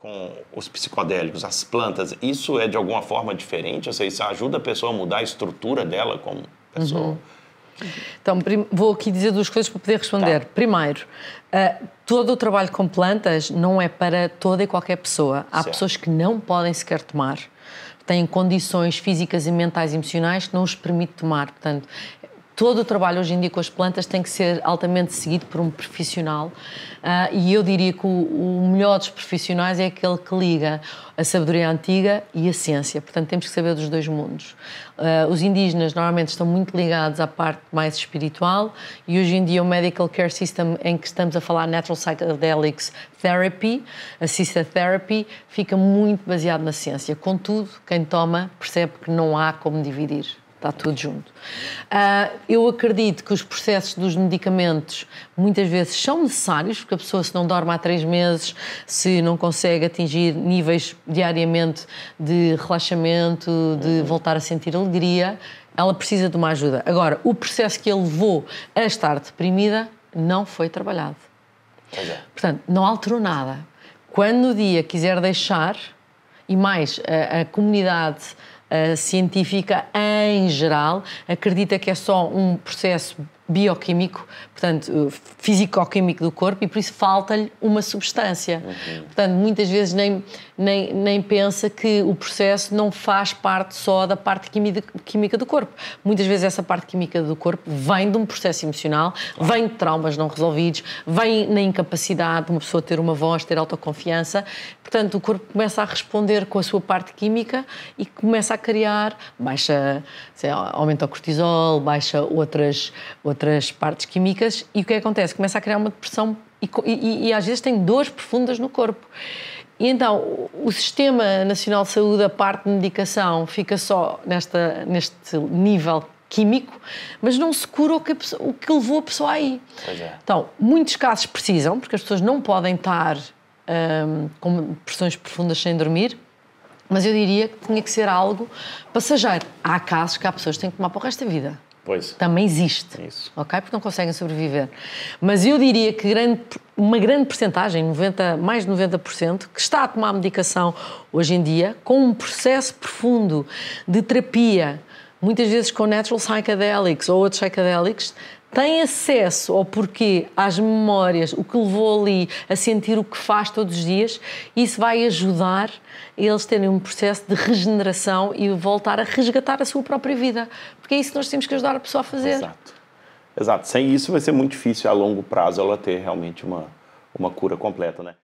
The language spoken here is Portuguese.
com os psicodélicos, as plantas, isso é de alguma forma diferente? Ou seja, isso ajuda a pessoa a mudar a estrutura dela como pessoa? Uhum. Então, vou aqui dizer duas coisas para poder responder. Tá. Primeiro, uh, todo o trabalho com plantas não é para toda e qualquer pessoa. Há certo. pessoas que não podem sequer tomar, têm condições físicas e mentais e emocionais que não os permite tomar. Portanto, todo o trabalho hoje em dia com as plantas tem que ser altamente seguido por um profissional uh, e eu diria que o, o, melhor dos profissionais é aquele que liga a sabedoria antiga e a ciência. Portanto, temos que saber dos dois mundos. Uh, os indígenas normalmente estão muito ligados à parte mais espiritual e hoje em dia o medical care system em que estamos a falar natural psychedelics therapy, assisted therapy, fica muito baseado na ciência. Contudo, quem toma percebe que não há como dividir está tudo junto. Uh, eu acredito que os processos dos medicamentos muitas vezes são necessários, porque a pessoa se não dorme há três meses, se não consegue atingir níveis diariamente de relaxamento, de uhum. voltar a sentir alegria, ela precisa de uma ajuda. Agora, o processo que a levou a estar deprimida não foi trabalhado. Portanto, não alterou nada. Quando no dia quiser deixar, e mais, a, a comunidade eh, científica em geral acredita que é só um processo bioquímico, portanto, eh, físico-químico do corpo, e por isso falta-lhe uma substância. Uhum. Portanto, muitas vezes nem, nem, nem pensa que o processo não faz parte só da parte química do corpo. Muitas vezes essa parte química do corpo vem de um processo emocional, claro. vem de traumas não resolvidos, vem na incapacidade de uma pessoa ter uma voz, ter autoconfiança. Portanto, o corpo começa a responder com a sua parte química e começa a a criar, baixa, sei, aumenta o cortisol, baixa outras, outras partes químicas e o que é acontece? Começa a criar uma depressão e, e, e às vezes tem dores profundas no corpo. E então, o Sistema Nacional de Saúde, a parte de medicação, fica só nesta, neste nível químico, mas não se cura o que, o que levou a pessoa aí. É. Então, muitos casos precisam, porque as pessoas não podem estar hum, com depressões profundas sem dormir, mas eu diria que tinha que ser algo passageiro. Há casos que há pessoas que têm que tomar para o resto da vida. Pois. Também existe. Isso. Ok? Porque não conseguem sobreviver. Mas eu diria que grande, uma grande porcentagem, mais de 90%, que está a tomar medicação hoje em dia, com um processo profundo de terapia, muitas vezes com natural psychedelics ou outros psychedelics, tem acesso ao porquê, às memórias, o que levou ali a sentir o que faz todos os dias, isso vai ajudar eles terem um processo de regeneração e voltar a resgatar a sua própria vida. Porque é isso que nós temos que ajudar a pessoa a fazer. Exato. Exato. Sem isso vai ser muito difícil a longo prazo ela ter realmente uma, uma cura completa, né?